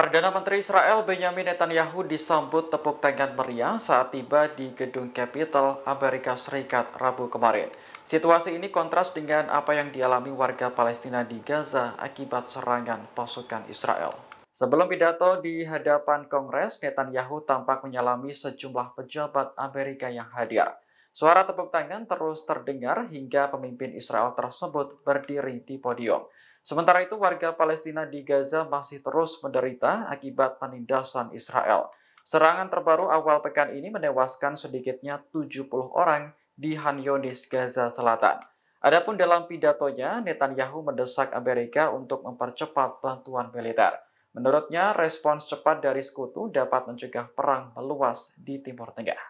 Perdana Menteri Israel Benjamin Netanyahu disambut tepuk tangan meriah saat tiba di gedung Capitol Amerika Serikat Rabu kemarin. Situasi ini kontras dengan apa yang dialami warga Palestina di Gaza akibat serangan pasukan Israel. Sebelum pidato di hadapan Kongres, Netanyahu tampak menyalami sejumlah pejabat Amerika yang hadir. Suara tepuk tangan terus terdengar hingga pemimpin Israel tersebut berdiri di podium. Sementara itu, warga Palestina di Gaza masih terus menderita akibat penindasan Israel. Serangan terbaru awal pekan ini menewaskan sedikitnya 70 orang di Han Yonis Gaza Selatan. Adapun dalam pidatonya, Netanyahu mendesak Amerika untuk mempercepat bantuan militer. Menurutnya, respons cepat dari sekutu dapat mencegah perang meluas di Timur Tengah.